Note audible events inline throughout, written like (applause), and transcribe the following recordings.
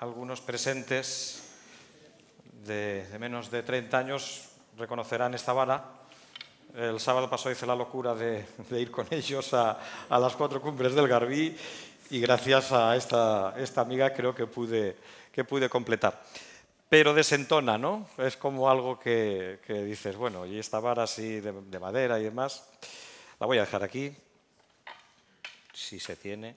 algunos presentes de, menos de 30 años reconocerán esta vara. El sábado pasado hice la locura de, ir con (laughs) ellos a, las cuatro cumbres del Garbí y gracias a esta, amiga creo que pude, completar. Pero desentona, ¿no? Es como algo que, dices, bueno, y esta vara así de madera y demás, la voy a dejar aquí, si se tiene.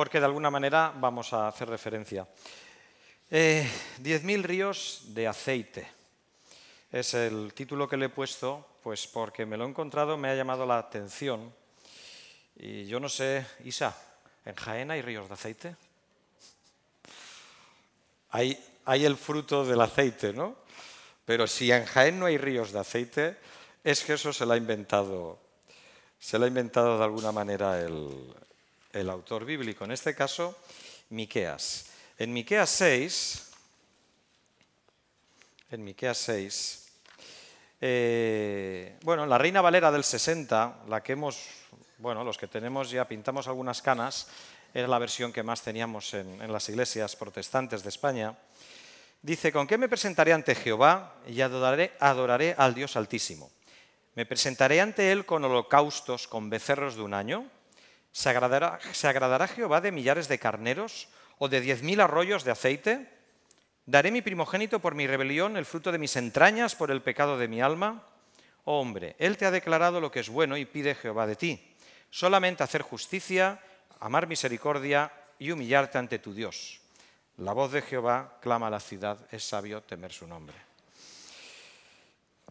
porque de alguna manera vamos a hacer referencia. 10.000 eh, ríos de aceite. Es el título que le he puesto, pues porque me lo he encontrado, me ha llamado la atención. Y yo no sé, Isa, ¿en Jaén hay ríos de aceite? Hay, hay el fruto del aceite, ¿no? Pero si en Jaén no hay ríos de aceite, es que eso se lo ha inventado, se lo ha inventado de alguna manera el, el autor bíblico, en este caso Miqueas. En Miqueas 6, en eh, bueno, la Reina Valera del 60, la que hemos, bueno, los que tenemos ya pintamos algunas canas, era la versión que más teníamos en, las iglesias protestantes de España. Dice, ¿con qué me presentaré ante Jehová y adoraré, adoraré al Dios Altísimo? Me presentaré ante Él con holocaustos, con becerros de un año. ¿Se agradará, Jehová de millares de carneros o de diez mil arroyos de aceite? ¿Daré mi primogénito por mi rebelión, el fruto de mis entrañas por el pecado de mi alma? Oh hombre, Él te ha declarado lo que es bueno y pide Jehová de ti. Solamente hacer justicia, amar misericordia y humillarte ante tu Dios. La voz de Jehová clama a la ciudad, es sabio temer su nombre.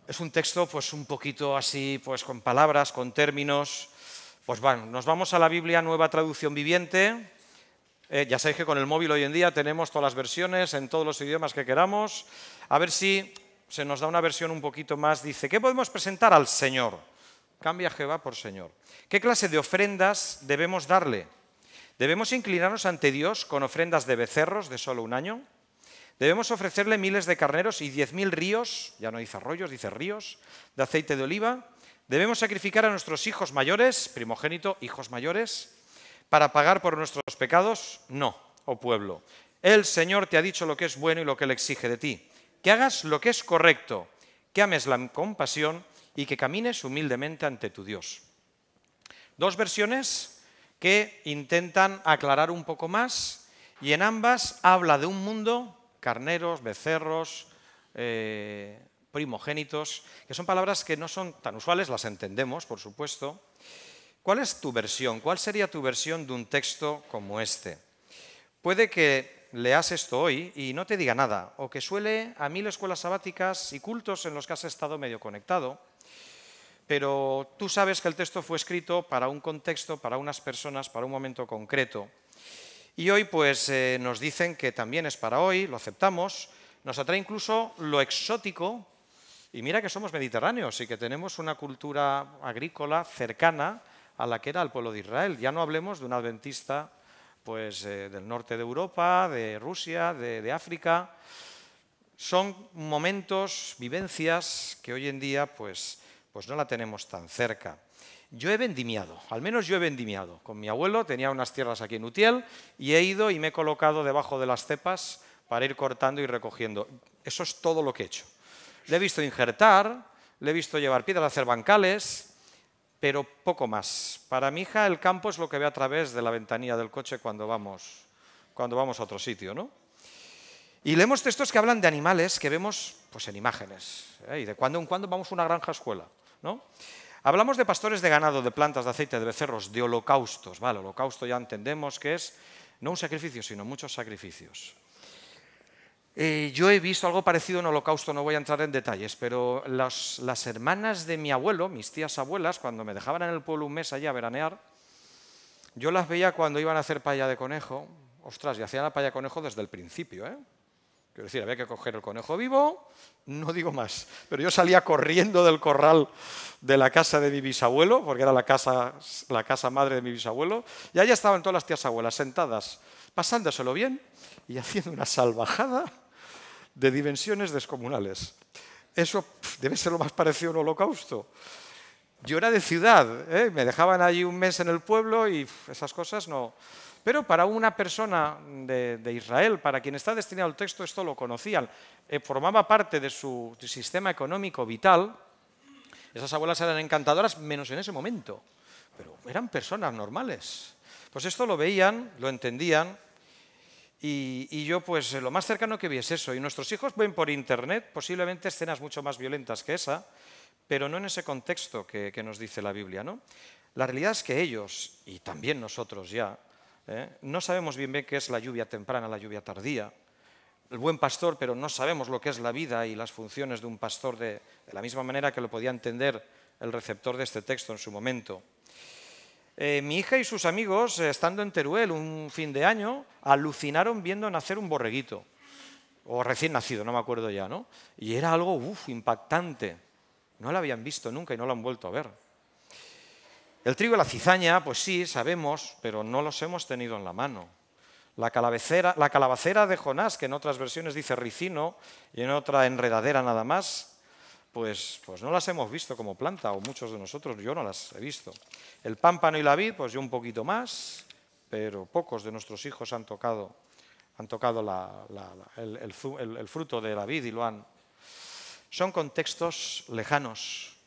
Es un texto pues un poquito así, pues con palabras, con términos, pues bueno, nos vamos a la Biblia Nueva Traducción Viviente. Eh, ya sabéis que con el móvil hoy en día tenemos todas las versiones en todos los idiomas que queramos. A ver si se nos da una versión un poquito más. Dice, ¿qué podemos presentar al Señor? Cambia Jehová por Señor. ¿Qué clase de ofrendas debemos darle? ¿Debemos inclinarnos ante Dios con ofrendas de becerros de solo un año? ¿Debemos ofrecerle miles de carneros y diez mil ríos, ya no dice arroyos, dice ríos, de aceite de oliva? Debemos sacrificar a nuestros hijos mayores, primogénito, hijos mayores, para pagar por nuestros pecados. No, oh pueblo, el Señor te ha dicho lo que es bueno y lo que Él exige de ti. Que hagas lo que es correcto, que ames la compasión y que camines humildemente ante tu Dios. Dos versiones que intentan aclarar un poco más y en ambas habla de un mundo, carneros, becerros, eh, primogénitos, que son palabras que no son tan usuales, las entendemos, por supuesto. ¿Cuál es tu versión? ¿Cuál sería tu versión de un texto como este? Puede que leas esto hoy y no te diga nada, o que suele a mil escuelas sabáticas y cultos en los que has estado medio conectado, pero tú sabes que el texto fue escrito para un contexto, para unas personas, para un momento concreto. Y hoy pues eh, nos dicen que también es para hoy, lo aceptamos, nos atrae incluso lo exótico y mira que somos mediterráneos y que tenemos una cultura agrícola cercana a la que era el pueblo de Israel. Ya no hablemos de un adventista pues, eh, del norte de Europa, de Rusia, de, África. Son momentos, vivencias que hoy en día pues, pues no la tenemos tan cerca. Yo he vendimiado, al menos yo he vendimiado. Con mi abuelo tenía unas tierras aquí en Utiel y he ido y me he colocado debajo de las cepas para ir cortando y recogiendo. Eso es todo lo que he hecho. Le he visto injertar, le he visto llevar piedras, hacer bancales, pero poco más. Para mi hija el campo es lo que ve a través de la ventanilla del coche cuando vamos, cuando vamos a otro sitio, ¿no? Y leemos textos que hablan de animales que vemos pues, en imágenes. ¿eh? Y de cuando en cuando vamos a una granja escuela. ¿no? Hablamos de pastores de ganado, de plantas, de aceite, de becerros, de holocaustos. Vale, holocausto ya entendemos que es no un sacrificio, sino muchos sacrificios. Eh, yo he visto algo parecido en Holocausto, no voy a entrar en detalles, pero las, hermanas de mi abuelo, mis tías abuelas, cuando me dejaban en el pueblo un mes allí a veranear, yo las veía cuando iban a hacer paya de conejo. Ostras, y hacían la paya de conejo desde el principio, ¿eh? Quiero decir, había que coger el conejo vivo, no digo más. Pero yo salía corriendo del corral de la casa de mi bisabuelo, porque era la casa, la casa madre de mi bisabuelo, y allá estaban todas las tías abuelas sentadas, pasándoselo bien y haciendo una salvajada de dimensiones descomunales. Eso debe ser lo más parecido a un holocausto. Yo era de ciudad, ¿eh? me dejaban allí un mes en el pueblo y esas cosas no, pero para una persona de, Israel, para quien está destinado el texto, esto lo conocían, eh, formaba parte de su sistema económico vital. Esas abuelas eran encantadoras, menos en ese momento, pero eran personas normales. Pues esto lo veían, lo entendían, y, yo, pues eh, lo más cercano que vi es eso. Y nuestros hijos ven por internet posiblemente escenas mucho más violentas que esa, pero no en ese contexto que, que nos dice la Biblia, ¿no? La realidad es que ellos, y también nosotros ya, ¿eh? No sabemos bien qué es la lluvia temprana, la lluvia tardía, el buen pastor, pero no sabemos lo que es la vida y las funciones de un pastor de, la misma manera que lo podía entender el receptor de este texto en su momento. Eh, mi hija y sus amigos, eh, estando en Teruel un fin de año, alucinaron viendo nacer un borreguito, o recién nacido, no me acuerdo ya, ¿no? Y era algo uf, impactante. No lo habían visto nunca y no lo han vuelto a ver. El trigo y la cizaña, pues sí, sabemos, pero no los hemos tenido en la mano. La calabacera, la calabacera de Jonás, que en otras versiones dice ricino y en otra enredadera nada más, pues, pues no las hemos visto como planta, o muchos de nosotros, yo no las he visto. El pámpano y la vid, pues yo un poquito más, pero pocos de nuestros hijos han tocado, han tocado el, fruto de la vid y lo han... Son contextos lejanos,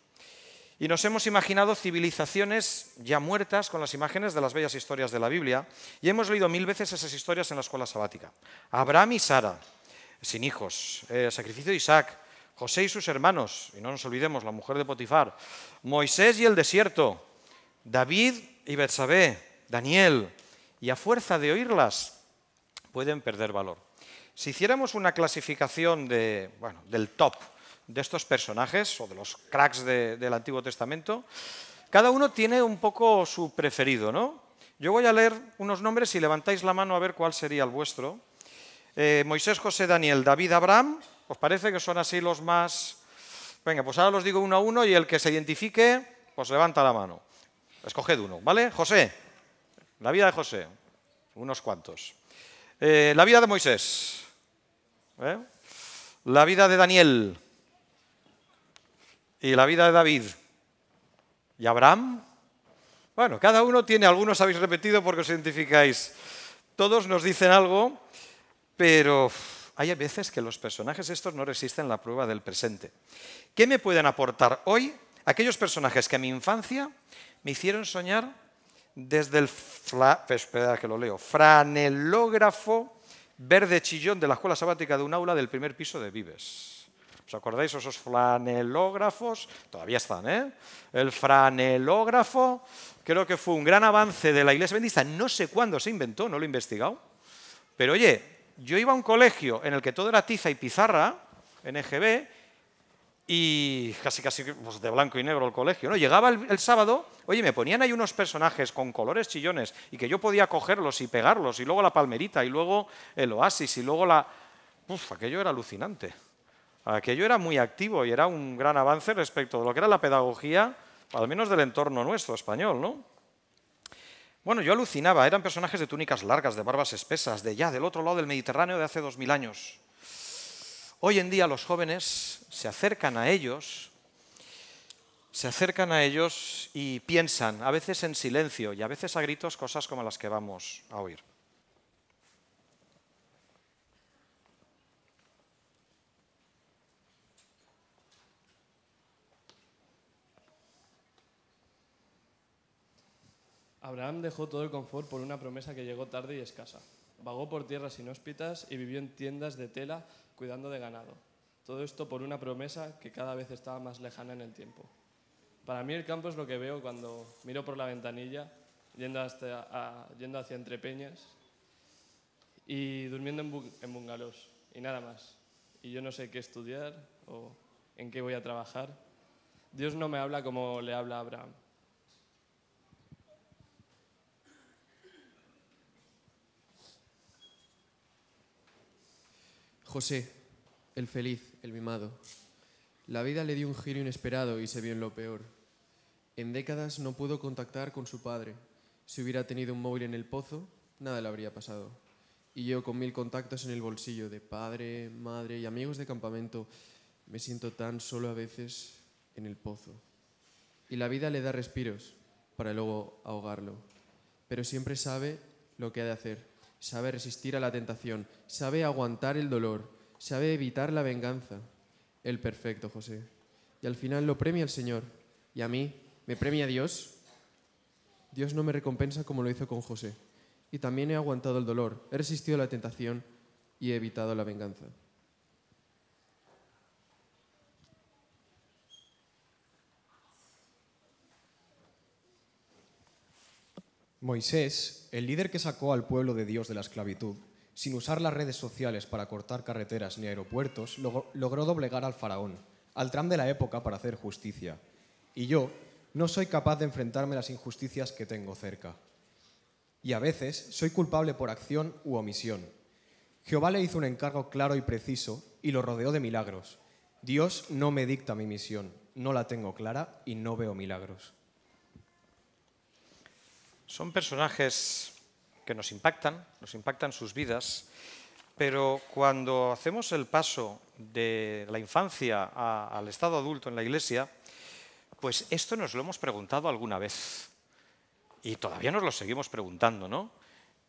y nos hemos imaginado civilizaciones ya muertas con las imágenes de las bellas historias de la Biblia y hemos leído mil veces esas historias en la escuela sabática. Abraham y Sara, sin hijos, eh, el sacrificio de Isaac, José y sus hermanos, y no nos olvidemos, la mujer de Potifar, Moisés y el desierto, David y Betsabé, Daniel, y a fuerza de oírlas pueden perder valor. Si hiciéramos una clasificación del top de estos personajes o de los cracks del Antiguo Testamento, cada uno tiene un poco su preferido, ¿no? Yo voy a leer unos nombres y levantáis la mano a ver cuál sería el vuestro. Eh, Moisés, José, Daniel, David, Abraham, ¿os parece que son así los más... Venga, pues ahora los digo uno a uno y el que se identifique, pues levanta la mano. Escoged uno, ¿vale? José, la vida de José, unos cuantos. Eh, la vida de Moisés, ¿Eh? la vida de Daniel, y la vida de David y Abraham. Bueno, cada uno tiene, algunos habéis repetido porque os identificáis. Todos nos dicen algo, pero hay veces que los personajes estos no resisten la prueba del presente. ¿Qué me pueden aportar hoy aquellos personajes que en mi infancia me hicieron soñar desde el pues, que lo leo, franelógrafo verde chillón de la escuela sabática de un aula del primer piso de Vives? ¿Os acordáis esos flanelógrafos? Todavía están, ¿eh? El franelógrafo creo que fue un gran avance de la iglesia bendita. No sé cuándo se inventó, no lo he investigado. Pero oye, yo iba a un colegio en el que todo era tiza y pizarra, NGB, e y casi casi pues, de blanco y negro el colegio. ¿no? Llegaba el, el, sábado, oye, me ponían ahí unos personajes con colores chillones y que yo podía cogerlos y pegarlos, y luego la palmerita, y luego el oasis, y luego la... Uf, aquello era alucinante. Aquello era muy activo y era un gran avance respecto de lo que era la pedagogía, al menos del entorno nuestro español, ¿no? Bueno, yo alucinaba, eran personajes de túnicas largas, de barbas espesas, de ya del otro lado del Mediterráneo de hace dos mil años. Hoy en día los jóvenes se acercan a ellos, se acercan a ellos y piensan, a veces en silencio y a veces a gritos, cosas como las que vamos a oír. Abraham dejó todo el confort por una promesa que llegó tarde y escasa. Vagó por tierras inhóspitas y vivió en tiendas de tela cuidando de ganado. Todo esto por una promesa que cada vez estaba más lejana en el tiempo. Para mí el campo es lo que veo cuando miro por la ventanilla, yendo, hasta, yendo hacia Entrepeñas y durmiendo en, en bungalows y nada más. Y yo no sé qué estudiar o en qué voy a trabajar. Dios no me habla como le habla a Abraham José, el feliz, el mimado. La vida le dio un giro inesperado y se vio en lo peor. En décadas no pudo contactar con su padre. Si hubiera tenido un móvil en el pozo, nada le habría pasado. Y yo con mil contactos en el bolsillo de padre, madre y amigos de campamento, me siento tan solo a veces en el pozo. Y la vida le da respiros para luego ahogarlo. Pero siempre sabe lo que ha de hacer sabe resistir a la tentación, sabe aguantar el dolor, sabe evitar la venganza. El perfecto José. Y al final lo premia el Señor. Y a mí, ¿me premia Dios? Dios no me recompensa como lo hizo con José. Y también he aguantado el dolor, he resistido la tentación y he evitado la venganza. Moisés, el líder que sacó al pueblo de Dios de la esclavitud, sin usar las redes sociales para cortar carreteras ni aeropuertos, logró doblegar al faraón, al tram de la época para hacer justicia. Y yo no soy capaz de enfrentarme a las injusticias que tengo cerca. Y a veces soy culpable por acción u omisión. Jehová le hizo un encargo claro y preciso y lo rodeó de milagros. Dios no me dicta mi misión, no la tengo clara y no veo milagros. Son personajes que nos impactan, nos impactan sus vidas, pero cuando hacemos el paso de la infancia al estado adulto en la iglesia, pues esto nos lo hemos preguntado alguna vez y todavía nos lo seguimos preguntando, ¿no?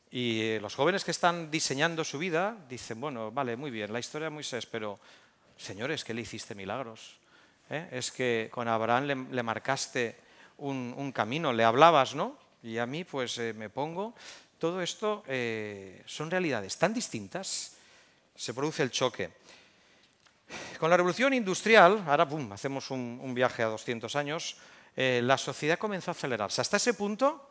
Y eh, los jóvenes que están diseñando su vida dicen, bueno, vale, muy bien, la historia de Moisés, pero señores, que le hiciste milagros. ¿eh? Es que con Abraham le, marcaste un, camino, le hablabas, ¿no? y a mí pues eh, me pongo. Todo esto eh, son realidades tan distintas, se produce el choque. Con la revolución industrial, ahora hacemos un, viaje a 200 años, eh, la sociedad comenzó a acelerarse. Hasta ese punto,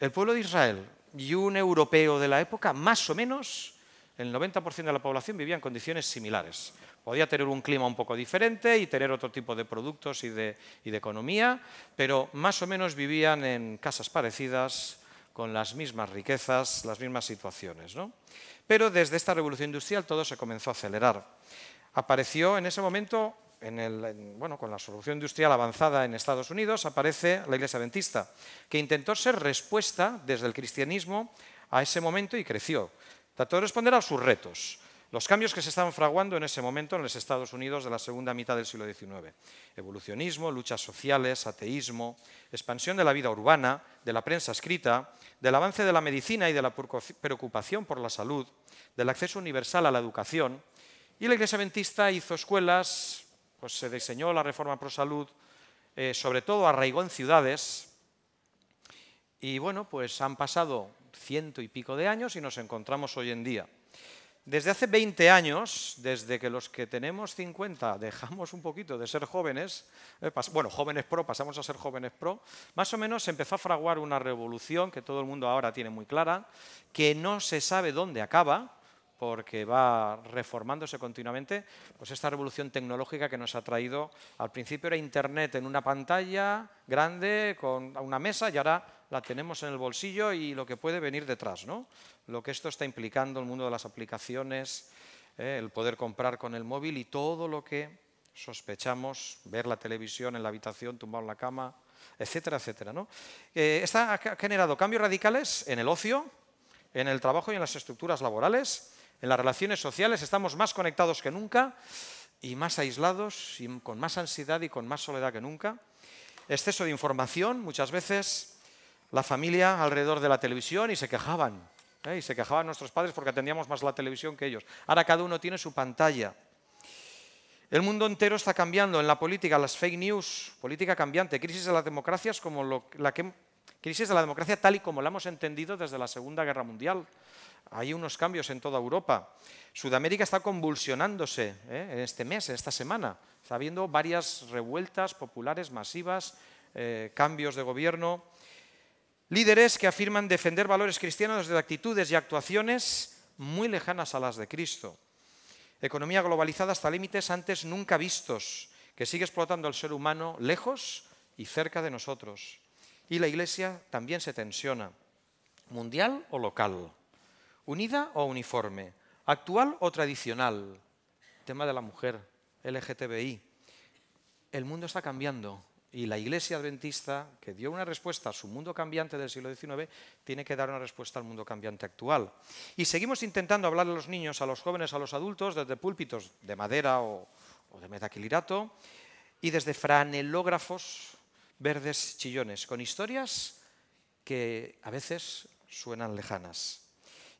el pueblo de Israel y un europeo de la época, más o menos, el 90% de la población vivía en condiciones similares. Podía tener un clima un poco diferente y tener otro tipo de productos y de, economía, pero más o menos vivían en casas parecidas, con las mismas riquezas, las mismas situaciones. Pero desde esta revolución industrial todo se comenzó a acelerar. Apareció en ese momento, bueno, con la solución industrial avanzada en Estados Unidos, aparece la Iglesia Adventista, que intentó ser respuesta desde el cristianismo a ese momento y creció. Trató de responder a sus retos. Los cambios que se estaban fraguando en ese momento en los Estados Unidos de la segunda mitad del siglo XIX. Evolucionismo, luchas sociales, ateísmo, expansión de la vida urbana, de la prensa escrita, del avance de la medicina y de la preocupación por la salud, del acceso universal a la educación. Y la Iglesia Adventista hizo escuelas, pues se diseñó la reforma pro salud, eh, sobre todo arraigó en ciudades. Y bueno, pues han pasado ciento y pico de años y nos encontramos hoy en día. Desde hace 20 años, desde que los que tenemos 50 dejamos un poquito de ser jóvenes, eh, bueno, jóvenes pro, pasamos a ser jóvenes pro, más o menos empezó a fraguar una revolución que todo el mundo ahora tiene muy clara, que no se sabe dónde acaba, porque va reformándose continuamente, pues esta revolución tecnológica que nos ha traído, al principio era Internet en una pantalla grande, con una mesa, y ahora la tenemos en el bolsillo y lo que puede venir detrás, ¿no? Lo que esto está implicando el mundo de las aplicaciones, eh, el poder comprar con el móvil y todo lo que sospechamos, ver la televisión en la habitación, tumbado en la cama, etcétera, etcétera. ¿no? Eh, ha generado cambios radicales en el ocio, en el trabajo y en las estructuras laborales, en las relaciones sociales, estamos más conectados que nunca y más aislados, y con más ansiedad y con más soledad que nunca. Exceso de información, muchas veces, la familia alrededor de la televisión y se quejaban. ¿eh? Y se quejaban nuestros padres porque atendíamos más la televisión que ellos. Ahora cada uno tiene su pantalla. El mundo entero está cambiando en la política, las fake news, política cambiante, crisis de las democracias como la crisis de la democracia tal y como la hemos entendido desde la Segunda Guerra Mundial. Hay unos cambios en toda Europa. Sudamérica está convulsionándose ¿eh? en este mes, en esta semana. Está habiendo varias revueltas populares masivas, eh, cambios de gobierno. Líderes que afirman defender valores cristianos desde actitudes y actuaciones muy lejanas a las de Cristo. Economía globalizada hasta límites antes nunca vistos, que sigue explotando al ser humano lejos y cerca de nosotros. Y la Iglesia también se tensiona, mundial o local, unida o uniforme, actual o tradicional, tema de la mujer, LGTBI. El mundo está cambiando y la Iglesia adventista, que dio una respuesta a su mundo cambiante del siglo XIX, tiene que dar una respuesta al mundo cambiante actual. Y seguimos intentando hablar a los niños, a los jóvenes, a los adultos, desde púlpitos de madera o, de metaquilirato, y desde franelógrafos verdes chillones, con historias que a veces suenan lejanas.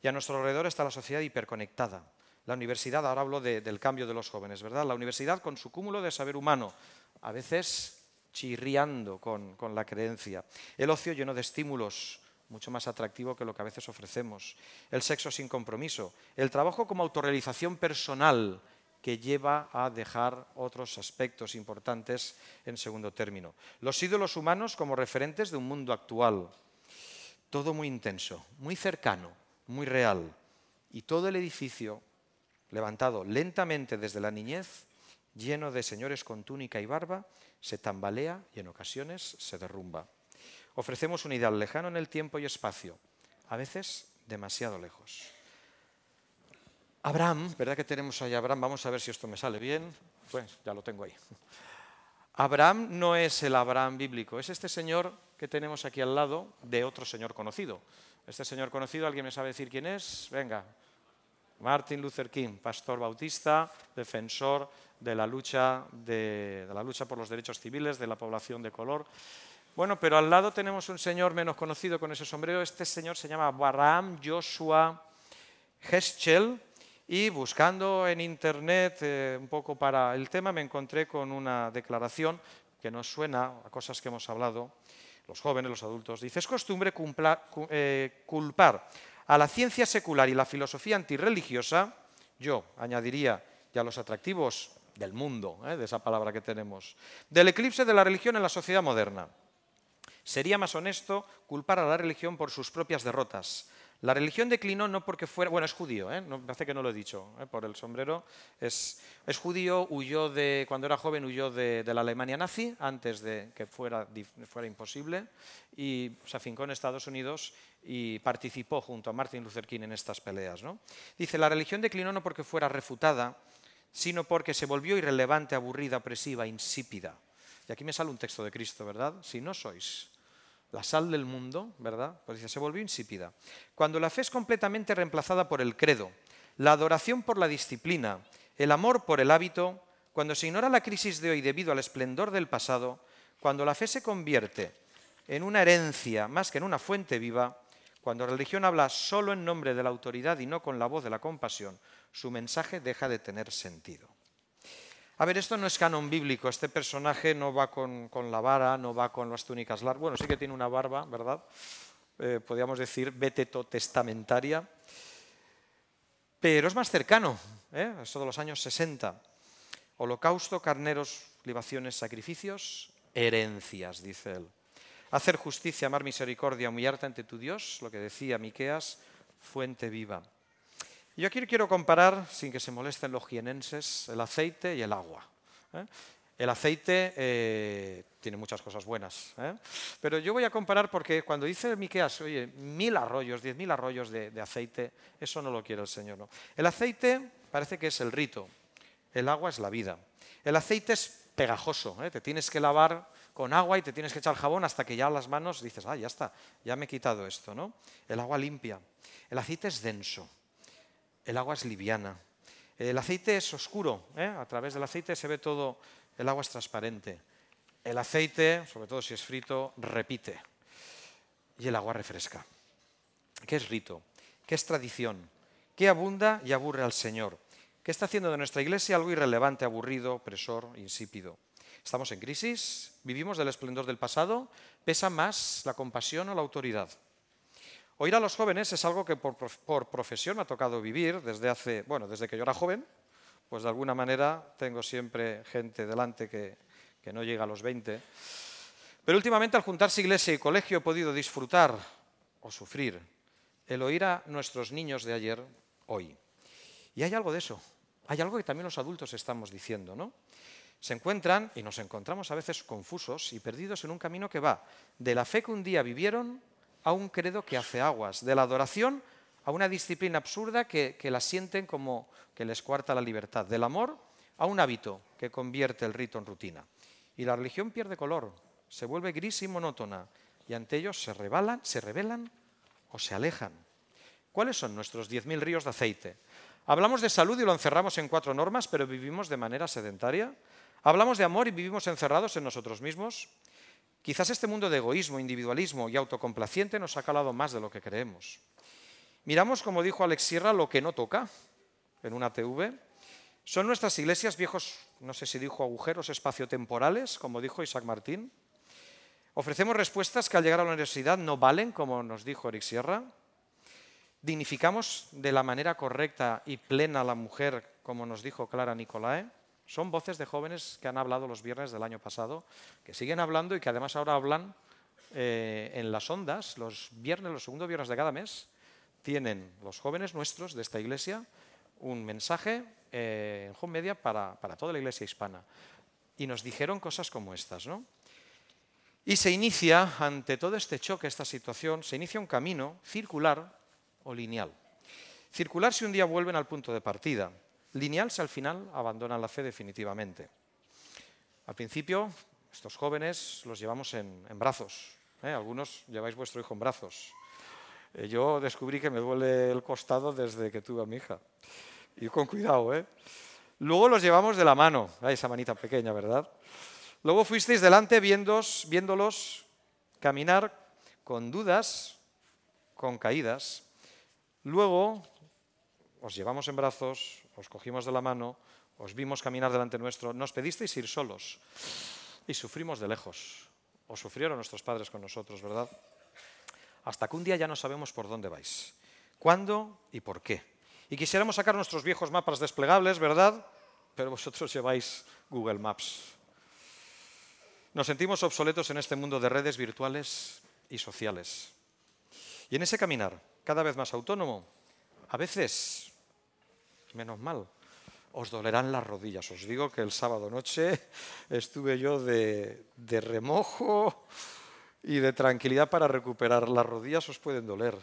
Y a nuestro alrededor está la sociedad hiperconectada. La universidad, ahora hablo del cambio de los jóvenes, ¿verdad? La universidad con su cúmulo de saber humano, a veces chirriando con, con la creencia. El ocio lleno de estímulos, mucho más atractivo que lo que a veces ofrecemos. El sexo sin compromiso. El trabajo como autorrealización personal que lleva a dejar otros aspectos importantes en segundo término. Los ídolos humanos como referentes de un mundo actual. Todo muy intenso, muy cercano, muy real. Y todo el edificio, levantado lentamente desde la niñez, lleno de señores con túnica y barba, se tambalea y en ocasiones se derrumba. Ofrecemos un ideal lejano en el tiempo y espacio, a veces demasiado lejos. Abraham, ¿verdad que tenemos ahí Abraham? Vamos a ver si esto me sale bien. Pues ya lo tengo ahí. Abraham no es el Abraham bíblico, es este señor que tenemos aquí al lado de otro señor conocido. Este señor conocido, ¿alguien me sabe decir quién es? Venga, Martin Luther King, pastor bautista, defensor de la lucha, de, la lucha por los derechos civiles de la población de color. Bueno, pero al lado tenemos un señor menos conocido con ese sombrero. Este señor se llama Baraham Joshua Heschel y buscando en internet eh, un poco para el tema me encontré con una declaración que nos suena a cosas que hemos hablado los jóvenes, los adultos. Dice, es costumbre eh, culpar a la ciencia secular y la filosofía antirreligiosa, yo añadiría, ya a los atractivos del mundo, ¿eh? de esa palabra que tenemos, del eclipse de la religión en la sociedad moderna. Sería más honesto culpar a la religión por sus propias derrotas. La religión declinó no porque fuera, bueno, es judío, ¿eh? no, parece que no lo he dicho, ¿eh? por el sombrero, es, judío, huyó de, cuando era joven huyó de, la Alemania nazi, antes de que fuera, fuera imposible, y se afincó en Estados Unidos y participó junto a Martin Luther King en estas peleas. ¿no? Dice, la religión declinó no porque fuera refutada, sino porque se volvió irrelevante, aburrida, opresiva, insípida. Y aquí me sale un texto de Cristo, ¿verdad? Si no sois la sal del mundo, ¿verdad? Pues dice, se volvió insípida. Cuando la fe es completamente reemplazada por el credo, la adoración por la disciplina, el amor por el hábito, cuando se ignora la crisis de hoy debido al esplendor del pasado, cuando la fe se convierte en una herencia más que en una fuente viva, cuando la religión habla solo en nombre de la autoridad y no con la voz de la compasión, su mensaje deja de tener sentido. A ver, esto no es canon bíblico, este personaje no va con, la vara, no va con las túnicas largas, bueno, sí que tiene una barba, ¿verdad? Eh, podríamos decir beteto testamentaria, pero es más cercano, ¿eh? eso de los años 60. Holocausto, carneros, libaciones, sacrificios, herencias, dice él. Hacer justicia, amar misericordia, humillarte ante tu Dios, lo que decía Miqueas, fuente viva. Yo aquí quiero comparar, sin que se molesten los jienenses, el aceite y el agua. ¿eh? El aceite eh, tiene muchas cosas buenas, ¿eh? pero yo voy a comparar porque cuando dice Miqueas, oye, mil arroyos, diez mil arroyos de, aceite, eso no lo quiere el Señor. ¿no? El aceite parece que es el rito, el agua es la vida. El aceite es pegajoso, te tienes que lavar con agua y te tienes que echar jabón hasta que ya las manos dices, ah, ya está, ya me he quitado esto, ¿no? El agua limpia. El aceite es denso, el agua es liviana. El aceite es oscuro, ¿eh? a través del aceite se ve todo, el agua es transparente. El aceite, sobre todo si es frito, repite. Y el agua refresca. ¿Qué es rito? ¿Qué es tradición? ¿Qué abunda y aburre al Señor? ¿Qué está haciendo de nuestra iglesia algo irrelevante, aburrido, presor, insípido? ¿Estamos en crisis? ¿Vivimos del esplendor del pasado? ¿Pesa más la compasión o la autoridad? Oír a los jóvenes es algo que por, profesión me ha tocado vivir desde hace, bueno, desde que yo era joven, pues de alguna manera tengo siempre gente delante que, que no llega a los 20. Pero últimamente al juntarse iglesia y colegio he podido disfrutar o sufrir el oír a nuestros niños de ayer hoy. Y hay algo de eso, hay algo que también los adultos estamos diciendo, ¿no? Se encuentran y nos encontramos a veces confusos y perdidos en un camino que va de la fe que un día vivieron a un credo que hace aguas, de la adoración a una disciplina absurda que, que la sienten como que les cuarta la libertad, del amor a un hábito que convierte el rito en rutina. Y la religión pierde color, se vuelve gris y monótona, y ante ellos se rebalan se rebelan o se alejan. ¿Cuáles son nuestros 10.000 ríos de aceite? Hablamos de salud y lo encerramos en cuatro normas, pero vivimos de manera sedentaria. Hablamos de amor y vivimos encerrados en nosotros mismos. Quizás este mundo de egoísmo, individualismo y autocomplaciente nos ha calado más de lo que creemos. Miramos, como dijo Alex Sierra, lo que no toca en una TV. Son nuestras iglesias viejos, no sé si dijo agujeros espaciotemporales, como dijo Isaac Martín. Ofrecemos respuestas que al llegar a la universidad no valen, como nos dijo Eric Sierra. Dignificamos de la manera correcta y plena a la mujer, como nos dijo Clara Nicolae. Son voces de jóvenes que han hablado los viernes del año pasado, que siguen hablando y que además ahora hablan eh, en las ondas, los viernes, los segundos viernes de cada mes, tienen los jóvenes nuestros de esta iglesia un mensaje eh, en Home Media para, toda la iglesia hispana. Y nos dijeron cosas como estas, Y se inicia, ante todo este choque, esta situación, se inicia un camino circular o lineal. Circular si un día vuelven al punto de partida, lineal al final abandonan la fe definitivamente. Al principio, estos jóvenes los llevamos en, brazos. ¿eh? Algunos lleváis vuestro hijo en brazos. Eh, yo descubrí que me duele el costado desde que tuve a mi hija. Y con cuidado, ¿eh? Luego los llevamos de la mano. Ay, esa manita pequeña, ¿verdad? Luego fuisteis delante viéndolos caminar con dudas, con caídas. Luego os llevamos en brazos, os cogimos de la mano, os vimos caminar delante nuestro, nos pedisteis ir solos y sufrimos de lejos, Os sufrieron nuestros padres con nosotros, ¿verdad? Hasta que un día ya no sabemos por dónde vais, cuándo y por qué. Y quisiéramos sacar nuestros viejos mapas desplegables, ¿verdad? Pero vosotros lleváis Google Maps. Nos sentimos obsoletos en este mundo de redes virtuales y sociales. Y en ese caminar, cada vez más autónomo, a veces menos mal. Os dolerán las rodillas. Os digo que el sábado noche (laughs) estuve yo de, remojo y de tranquilidad para recuperar. Las rodillas os pueden doler.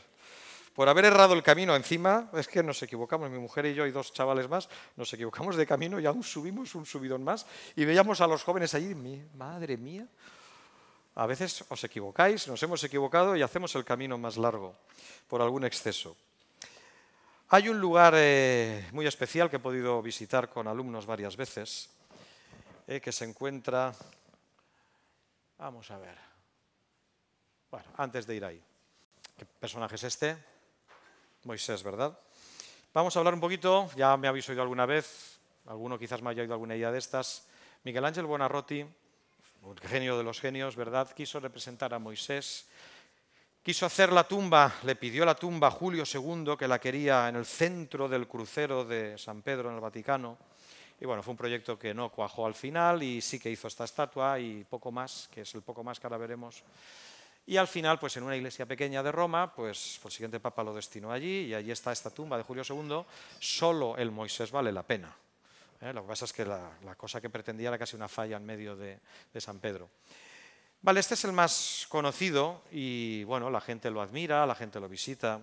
Por haber errado el camino encima, es que nos equivocamos, mi mujer y yo y dos chavales más, nos equivocamos de camino y aún subimos un subidón más y veíamos a los jóvenes allí, madre mía, a veces os equivocáis, nos hemos equivocado y hacemos el camino más largo por algún exceso. Hay un lugar eh, muy especial que he podido visitar con alumnos varias veces, eh, que se encuentra, vamos a ver, bueno, antes de ir ahí, ¿qué personaje es este? Moisés, ¿verdad? Vamos a hablar un poquito, ya me habéis oído alguna vez, alguno quizás me haya oído alguna idea de estas, Miguel Ángel Buonarroti, un genio de los genios, ¿verdad? Quiso representar a Moisés Quiso hacer la tumba, le pidió la tumba a Julio II, que la quería en el centro del crucero de San Pedro en el Vaticano. Y bueno, fue un proyecto que no cuajó al final y sí que hizo esta estatua y poco más, que es el poco más que ahora veremos. Y al final, pues en una iglesia pequeña de Roma, pues, pues el siguiente papa lo destinó allí y allí está esta tumba de Julio II. Solo el Moisés vale la pena. ¿eh? Lo que pasa es que la, cosa que pretendía era casi una falla en medio de San Pedro. Vale, este es el más conocido y bueno, la gente lo admira, la gente lo visita.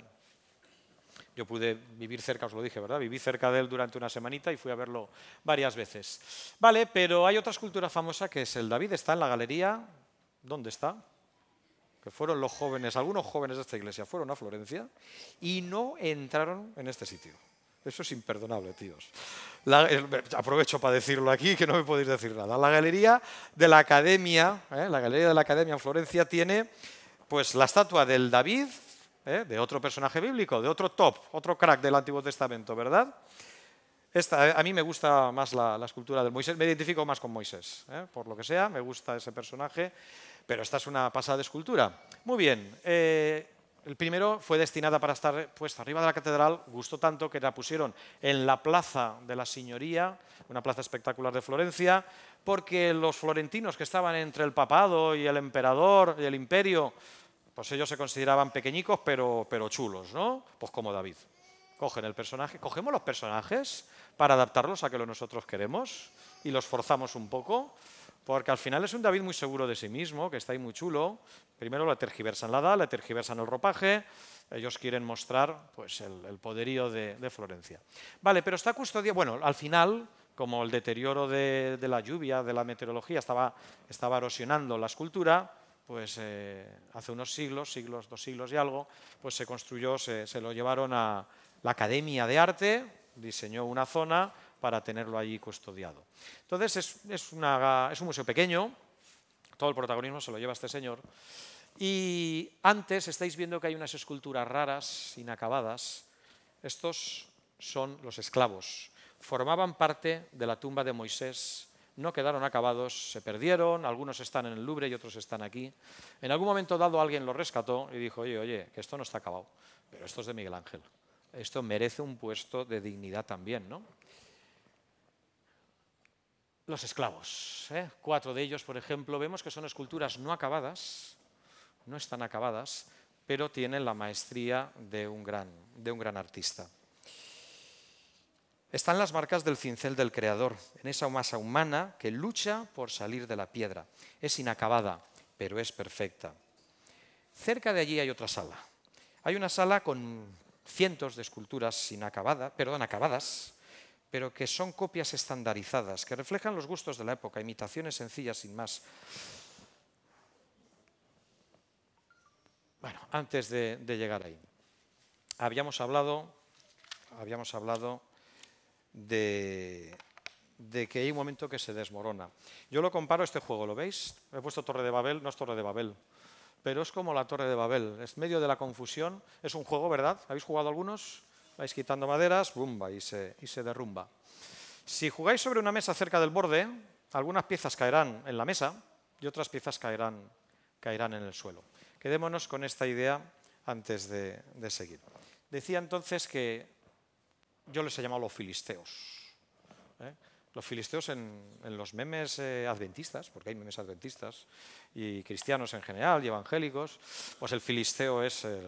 Yo pude vivir cerca, os lo dije, ¿verdad? Viví cerca de él durante una semanita y fui a verlo varias veces. Vale, pero hay otra escultura famosa que es el David, está en la galería. ¿Dónde está? Que fueron los jóvenes, algunos jóvenes de esta iglesia fueron a Florencia y no entraron en este sitio. Eso es imperdonable, tíos. Eh, aprovecho para decirlo aquí, que no me podéis decir nada. La galería de la Academia, eh, la galería de la Academia en Florencia tiene pues la estatua del David, eh, de otro personaje bíblico, de otro top, otro crack del Antiguo Testamento, ¿verdad? Esta, a mí me gusta más la, escultura de Moisés, me identifico más con Moisés, por lo que sea, me gusta ese personaje, pero esta es una pasada de escultura. Muy bien, eh, el primero fue destinada para estar puesta arriba de la catedral, gustó tanto que la pusieron en la plaza de la Señoría, una plaza espectacular de Florencia, porque los florentinos que estaban entre el papado y el emperador y el imperio, pues ellos se consideraban pequeñicos pero, pero chulos, ¿no? Pues como David. Cogen el personaje, cogemos los personajes para adaptarlos a que lo nosotros queremos y los forzamos un poco porque al final es un David muy seguro de sí mismo, que está ahí muy chulo. Primero la tergiversan la edad, le tergiversan el ropaje. Ellos quieren mostrar pues, el, poderío de, Florencia. Vale, pero está custodiado. Bueno, al final, como el deterioro de, la lluvia, de la meteorología, estaba, erosionando la escultura, pues eh, hace unos siglos, siglos, dos siglos y algo, pues se construyó, se lo llevaron a la Academia de Arte, diseñó una zona para tenerlo allí custodiado. Entonces es, es un museo pequeño, todo el protagonismo se lo lleva este señor. Y antes estáis viendo que hay unas esculturas raras, inacabadas. Estos son los esclavos. Formaban parte de la tumba de Moisés, no quedaron acabados, se perdieron, algunos están en el Louvre y otros están aquí. En algún momento dado alguien los rescató y dijo, oye, oye, que esto no está acabado, pero esto es de Miguel Ángel. Esto merece un puesto de dignidad también, ¿no? los esclavos. ¿eh? Cuatro de ellos, por ejemplo, vemos que son esculturas no acabadas, no están acabadas, pero tienen la maestría de un gran, de un gran artista. Están las marcas del cincel del creador, en esa masa humana que lucha por salir de la piedra. Es inacabada, pero es perfecta. Cerca de allí hay otra sala. Hay una sala con cientos de esculturas inacabadas, perdón, acabadas, pero que son copias estandarizadas, que reflejan los gustos de la época, imitaciones sencillas sin más. Bueno, antes de, llegar ahí, habíamos hablado, habíamos hablado de, de que hay un momento que se desmorona. Yo lo comparo a este juego, ¿lo veis? He puesto Torre de Babel, no es Torre de Babel, pero es como la Torre de Babel, es medio de la confusión, es un juego, ¿verdad? ¿Habéis jugado algunos? vais quitando maderas, bumba, y se, y se derrumba. Si jugáis sobre una mesa cerca del borde, algunas piezas caerán en la mesa y otras piezas caerán, caerán en el suelo. Quedémonos con esta idea antes de, de seguir. Decía entonces que yo les he llamado los filisteos. ¿eh? Los filisteos en, en los memes eh, adventistas, porque hay memes adventistas, y cristianos en general, y evangélicos, pues el filisteo es el,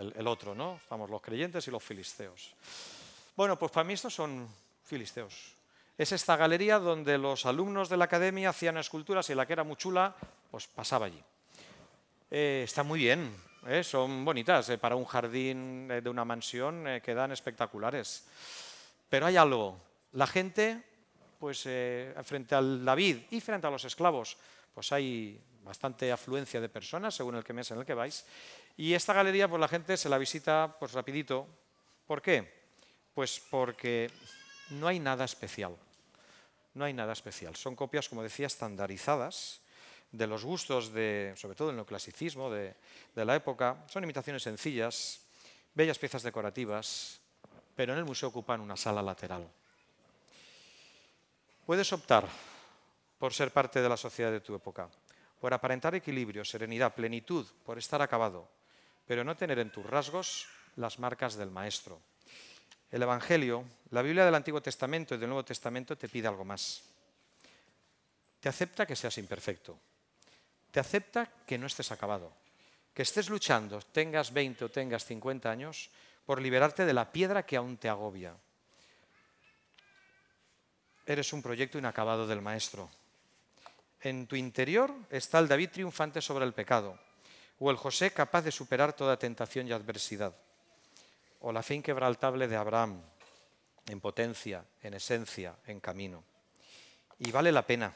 el, otro, ¿no? Estamos los creyentes y los filisteos. Bueno, pues para mí estos son filisteos. Es esta galería donde los alumnos de la academia hacían esculturas y la que era muy chula, pues pasaba allí. Eh, está muy bien, ¿eh? son bonitas. Eh, para un jardín de una mansión quedan espectaculares. Pero hay algo. La gente, pues frente al David y frente a los esclavos, pues hay bastante afluencia de personas, según el que mes en el que vais, y esta galería, pues la gente se la visita pues rapidito. ¿Por qué? Pues porque no hay nada especial. No hay nada especial. Son copias, como decía, estandarizadas de los gustos, de, sobre todo en el clasicismo de, de la época. Son imitaciones sencillas, bellas piezas decorativas, pero en el museo ocupan una sala lateral. Puedes optar por ser parte de la sociedad de tu época, por aparentar equilibrio, serenidad, plenitud, por estar acabado, pero no tener en tus rasgos las marcas del Maestro. El Evangelio, la Biblia del Antiguo Testamento y del Nuevo Testamento te pide algo más. Te acepta que seas imperfecto. Te acepta que no estés acabado. Que estés luchando, tengas 20 o tengas 50 años, por liberarte de la piedra que aún te agobia. Eres un proyecto inacabado del Maestro. En tu interior está el David triunfante sobre el pecado o el José capaz de superar toda tentación y adversidad, o la fe inquebrantable de Abraham, en potencia, en esencia, en camino. Y vale la pena.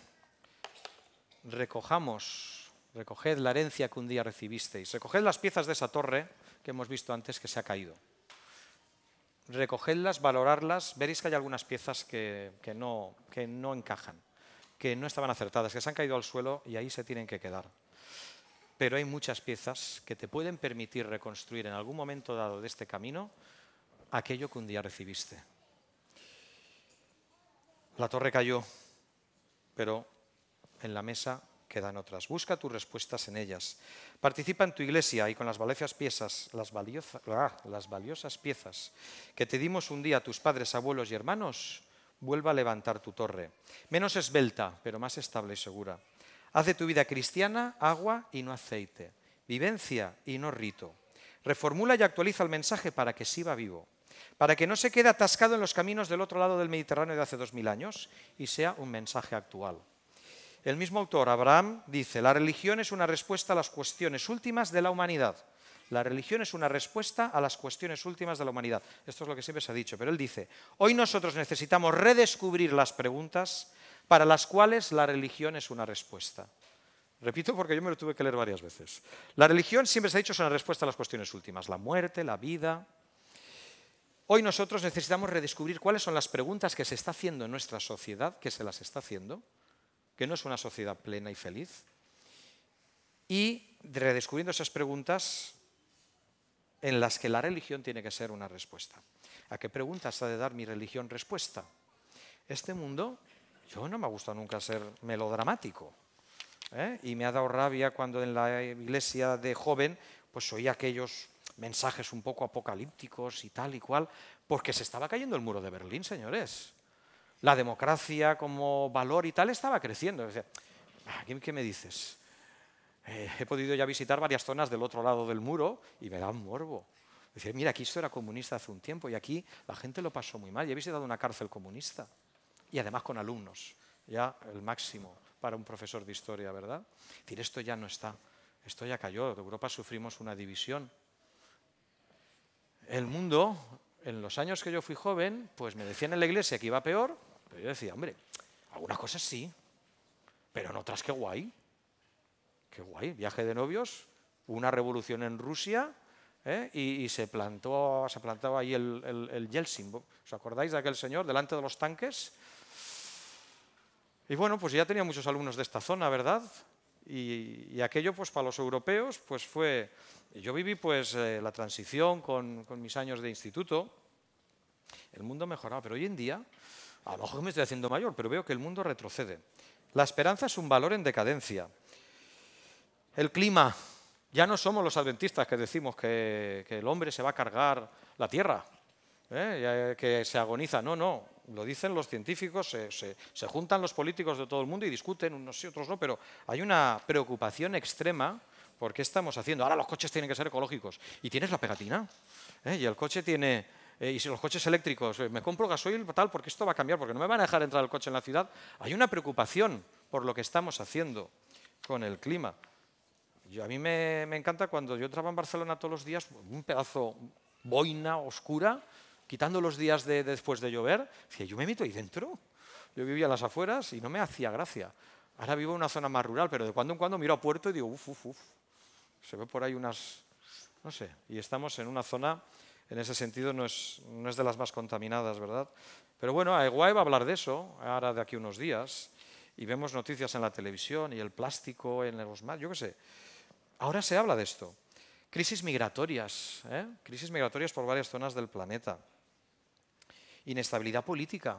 Recojamos, recoged la herencia que un día recibisteis, recoged las piezas de esa torre que hemos visto antes que se ha caído. Recogedlas, valorarlas, veréis que hay algunas piezas que, no, que no encajan, que no estaban acertadas, que se han caído al suelo y ahí se tienen que quedar pero hay muchas piezas que te pueden permitir reconstruir en algún momento dado de este camino aquello que un día recibiste. La torre cayó, pero en la mesa quedan otras. Busca tus respuestas en ellas. Participa en tu iglesia y con las valiosas piezas, las, ah, valiosas piezas que te dimos un día a tus padres, abuelos y hermanos, vuelva a levantar tu torre. Menos esbelta, pero más estable y segura. Haz de tu vida cristiana agua y no aceite, vivencia y no rito. Reformula y actualiza el mensaje para que siga vivo, para que no se quede atascado en los caminos del otro lado del Mediterráneo de hace dos mil años y sea un mensaje actual. El mismo autor, Abraham, dice, la religión es una respuesta a las cuestiones últimas de la humanidad la religión es una respuesta a las cuestiones últimas de la humanidad. Esto es lo que siempre se ha dicho, pero él dice, hoy nosotros necesitamos redescubrir las preguntas para las cuales la religión es una respuesta. Repito porque yo me lo tuve que leer varias veces. La religión siempre se ha dicho es una respuesta a las cuestiones últimas, la muerte, la vida. Hoy nosotros necesitamos redescubrir cuáles son las preguntas que se está haciendo en nuestra sociedad, que se las está haciendo, que no es una sociedad plena y feliz. Y redescubriendo esas preguntas, en las que la religión tiene que ser una respuesta. ¿A qué preguntas ha de dar mi religión respuesta? Este mundo, yo no me ha gustado nunca ser melodramático. ¿eh? Y me ha dado rabia cuando en la iglesia de joven pues oí aquellos mensajes un poco apocalípticos y tal y cual, porque se estaba cayendo el muro de Berlín, señores. La democracia como valor y tal estaba creciendo. Ah, ¿Qué me dices? Eh, he podido ya visitar varias zonas del otro lado del muro y me da un morbo. Decir, mira, aquí esto era comunista hace un tiempo y aquí la gente lo pasó muy mal. Y he visitado una cárcel comunista y además con alumnos, ya el máximo para un profesor de historia, ¿verdad? Es decir, esto ya no está, esto ya cayó. De Europa sufrimos una división. El mundo, en los años que yo fui joven, pues me decían en la iglesia que iba peor, pero yo decía, hombre, algunas cosas sí, pero en otras qué guay qué guay, viaje de novios, una revolución en Rusia, ¿eh? y, se, plantó, se plantaba ahí el, el, el Yeltsin. ¿Os acordáis de aquel señor delante de los tanques? Y bueno, pues ya tenía muchos alumnos de esta zona, ¿verdad? Y, aquello, pues para los europeos, pues fue... Yo viví pues eh, la transición con, con mis años de instituto, el mundo mejoraba, pero hoy en día, a lo mejor me estoy haciendo mayor, pero veo que el mundo retrocede. La esperanza es un valor en decadencia. El clima. Ya no somos los adventistas que decimos que, el hombre se va a cargar la Tierra, ¿eh? que se agoniza. No, no, lo dicen los científicos, se, juntan los políticos de todo el mundo y discuten, unos y otros no, pero hay una preocupación extrema por qué estamos haciendo. Ahora los coches tienen que ser ecológicos. Y tienes la pegatina. ¿eh? Y el coche tiene... Eh, y si los coches eléctricos, me compro gasoil tal porque esto va a cambiar, porque no me van a dejar entrar el coche en la ciudad. Hay una preocupación por lo que estamos haciendo con el clima a mí me, encanta cuando yo entraba en Barcelona todos los días, un pedazo boina oscura, quitando los días después de llover, decía, yo me meto ahí dentro. Yo vivía en las afueras y no me hacía gracia. Ahora vivo en una zona más rural, pero de cuando en cuando miro a puerto y digo, uff, uff, uff. Se ve por ahí unas, no sé, y estamos en una zona, en ese sentido, no es, no es de las más contaminadas, ¿verdad? Pero bueno, Aeguay va a hablar de eso, ahora de aquí unos días, y vemos noticias en la televisión y el plástico en los mares, yo qué sé. Ahora se habla de esto. Crisis migratorias, ¿eh? crisis migratorias por varias zonas del planeta. Inestabilidad política.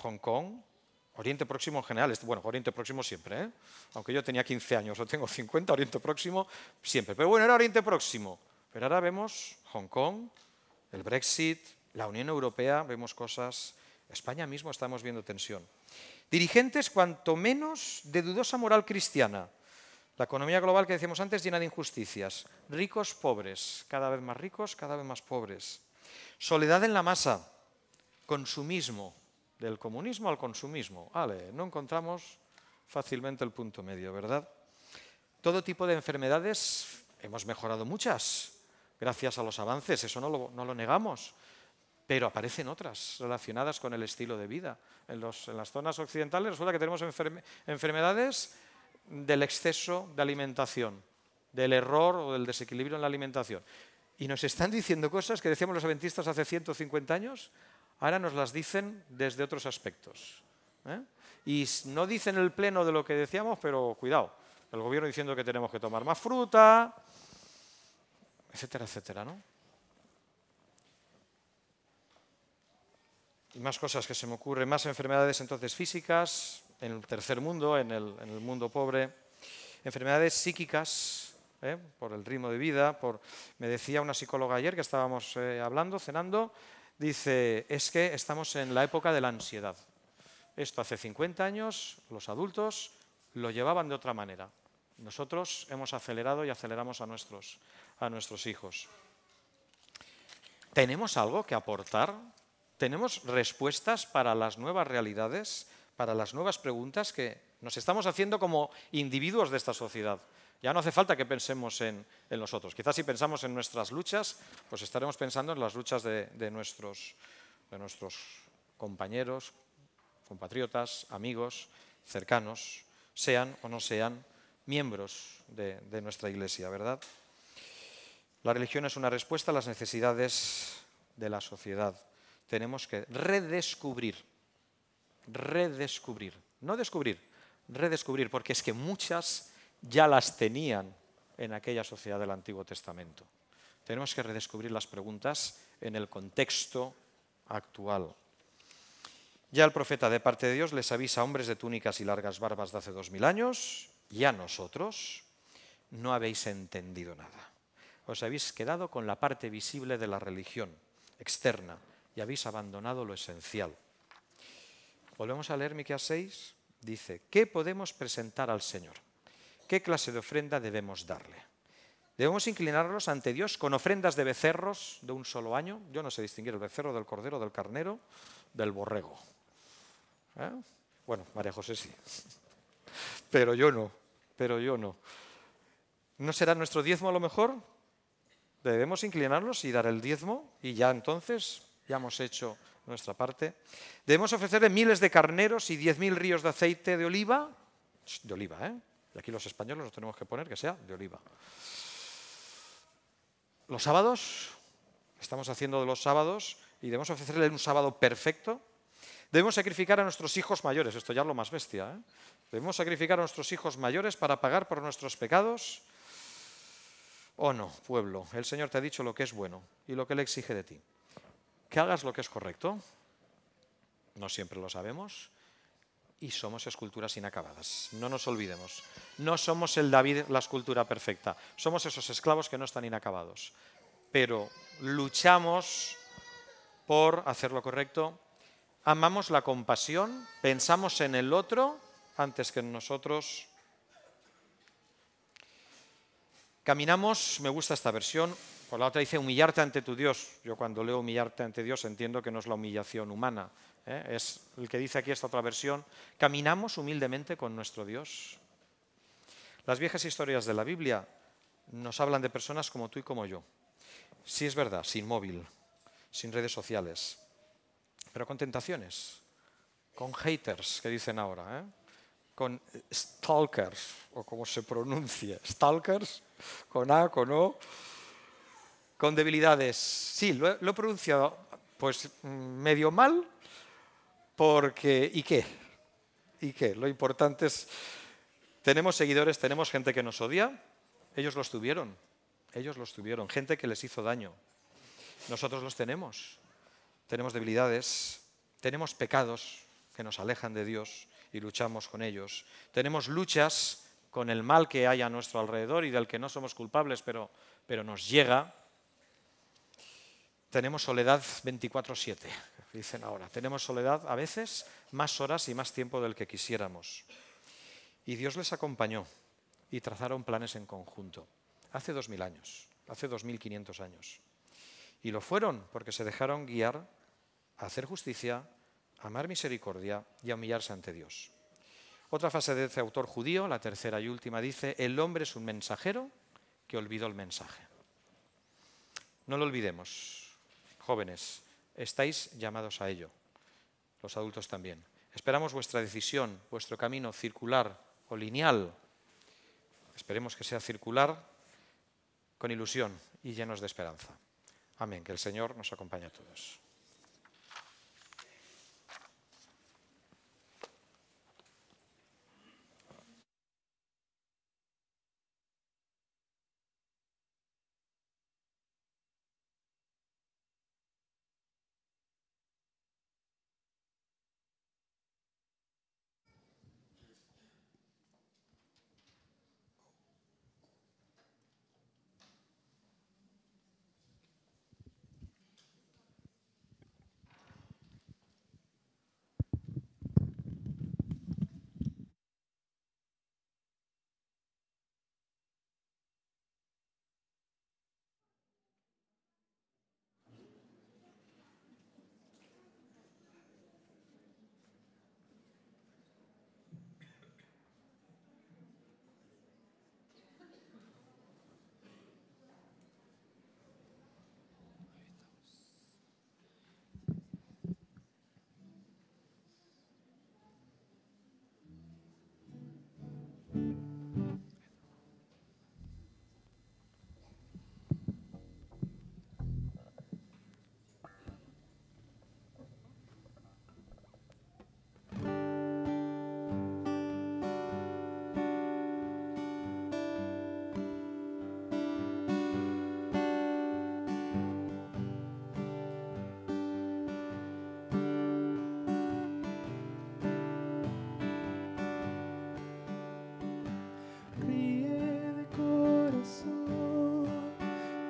Hong Kong, Oriente Próximo en general, bueno, Oriente Próximo siempre, ¿eh? aunque yo tenía 15 años, lo tengo 50, Oriente Próximo siempre, pero bueno, era Oriente Próximo. Pero ahora vemos Hong Kong, el Brexit, la Unión Europea, vemos cosas, España mismo estamos viendo tensión. Dirigentes cuanto menos de dudosa moral cristiana, la economía global que decíamos antes llena de injusticias. Ricos, pobres, cada vez más ricos, cada vez más pobres. Soledad en la masa, consumismo, del comunismo al consumismo. Vale, no encontramos fácilmente el punto medio, ¿verdad? Todo tipo de enfermedades, hemos mejorado muchas gracias a los avances, eso no lo, negamos, pero aparecen otras relacionadas con el estilo de vida. En, las zonas occidentales resulta que tenemos enfermedades del exceso de alimentación, del error o del desequilibrio en la alimentación. Y nos están diciendo cosas que decíamos los adventistas hace 150 años, ahora nos las dicen desde otros aspectos. ¿eh? Y no dicen el pleno de lo que decíamos, pero cuidado, el gobierno diciendo que tenemos que tomar más fruta, etcétera, etcétera, ¿no? más cosas que se me ocurren, más enfermedades entonces físicas, en el tercer mundo, en el, en el mundo pobre, enfermedades psíquicas, ¿eh? por el ritmo de vida, por... me decía una psicóloga ayer que estábamos eh, hablando, cenando, dice, es que estamos en la época de la ansiedad. Esto hace 50 años los adultos lo llevaban de otra manera. Nosotros hemos acelerado y aceleramos a nuestros, a nuestros hijos. ¿Tenemos algo que aportar tenemos respuestas para las nuevas realidades, para las nuevas preguntas que nos estamos haciendo como individuos de esta sociedad. Ya no hace falta que pensemos en, en nosotros. Quizás si pensamos en nuestras luchas, pues estaremos pensando en las luchas de, nuestros, de nuestros compañeros, compatriotas, amigos, cercanos, sean o no sean miembros de, de nuestra Iglesia, ¿verdad? La religión es una respuesta a las necesidades de la sociedad tenemos que redescubrir, redescubrir, no descubrir, redescubrir, porque es que muchas ya las tenían en aquella sociedad del Antiguo Testamento. Tenemos que redescubrir las preguntas en el contexto actual. Ya el profeta de parte de Dios les avisa a hombres de túnicas y largas barbas de hace dos mil años ya a nosotros no habéis entendido nada. Os habéis quedado con la parte visible de la religión externa, y habéis abandonado lo esencial. Volvemos a leer Miqueas 6, dice, ¿qué podemos presentar al Señor? ¿Qué clase de ofrenda debemos darle? ¿Debemos inclinarnos ante Dios con ofrendas de becerros de un solo año? Yo no sé distinguir el becerro del cordero, del carnero, del borrego. ¿Eh? Bueno, María José sí. (laughs) Pero yo no, pero yo no. ¿No será nuestro diezmo a lo mejor? Debemos inclinarnos y dar el diezmo y ya entonces ya hemos hecho nuestra parte. Debemos ofrecerle miles de carneros y 10.000 ríos de aceite de oliva. De oliva, ¿eh? Y aquí los españoles nos tenemos que poner que sea de oliva. Los sábados, estamos haciendo de los sábados y debemos ofrecerle un sábado perfecto. Debemos sacrificar a nuestros hijos mayores, esto ya es lo más bestia. ¿eh? Debemos sacrificar a nuestros hijos mayores para pagar por nuestros pecados. ¿O oh, no, pueblo? El Señor te ha dicho lo que es bueno y lo que le exige de ti que hagas lo que es correcto. No siempre lo sabemos. Y somos esculturas inacabadas. No nos olvidemos. No somos el David, la escultura perfecta. Somos esos esclavos que no están inacabados. Pero luchamos por hacer lo correcto. Amamos la compasión. Pensamos en el otro antes que en nosotros. Caminamos, me gusta esta versión, por la otra dice humillarte ante tu Dios. Yo cuando leo humillarte ante Dios entiendo que no es la humillación humana. ¿eh? Es el que dice aquí esta otra versión. Caminamos humildemente con nuestro Dios. Las viejas historias de la Biblia nos hablan de personas como tú y como yo. Sí es verdad, sin móvil, sin redes sociales, pero con tentaciones, con haters que dicen ahora, ¿eh? con stalkers, o como se pronuncie. stalkers, con A, con O con debilidades. Sí, lo he, pronunciado pues medio mal, porque ¿y qué? ¿Y qué? Lo importante es, tenemos seguidores, tenemos gente que nos odia, ellos los tuvieron, ellos los tuvieron, gente que les hizo daño. Nosotros los tenemos, tenemos debilidades, tenemos pecados que nos alejan de Dios y luchamos con ellos, tenemos luchas con el mal que hay a nuestro alrededor y del que no somos culpables, pero, pero nos llega, tenemos soledad 24/7, dicen ahora. Tenemos soledad a veces más horas y más tiempo del que quisiéramos. Y Dios les acompañó y trazaron planes en conjunto, hace 2.000 años, hace 2.500 años. Y lo fueron porque se dejaron guiar a hacer justicia, amar misericordia y a humillarse ante Dios. Otra fase de este autor judío, la tercera y última, dice, el hombre es un mensajero que olvidó el mensaje. No lo olvidemos, Jóvenes, estáis llamados a ello, los adultos también. Esperamos vuestra decisión, vuestro camino circular o lineal. Esperemos que sea circular con ilusión y llenos de esperanza. Amén. Que el Señor nos acompañe a todos.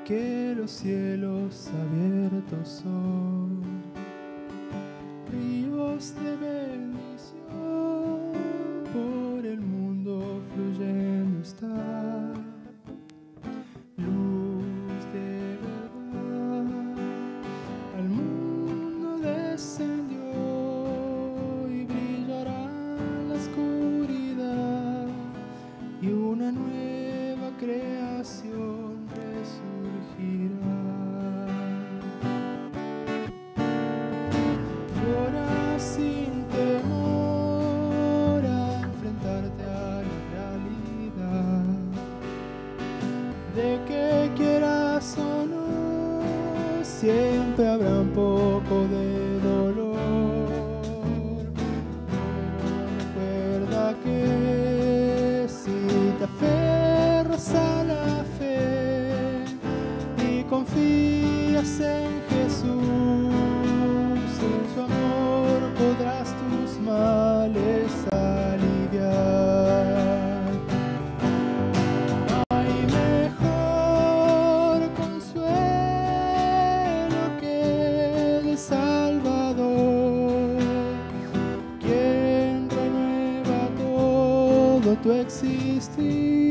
que los cielos abiertos son. existir.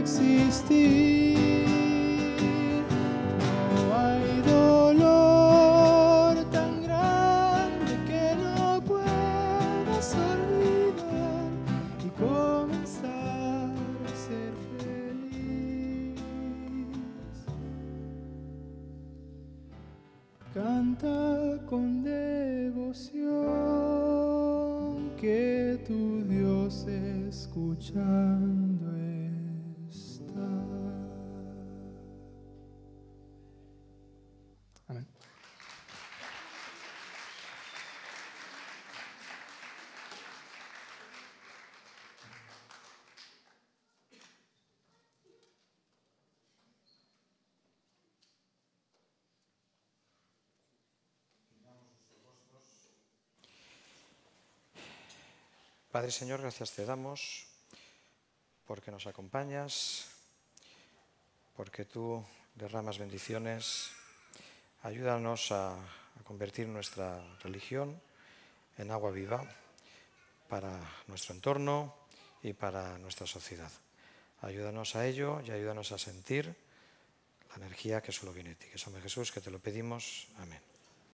existir. Padre Señor, gracias te damos porque nos acompañas, porque tú derramas bendiciones. Ayúdanos a, convertir nuestra religión en agua viva para nuestro entorno y para nuestra sociedad. Ayúdanos a ello y ayúdanos a sentir la energía que solo viene de ti. Que somos Jesús, que te lo pedimos. Amén.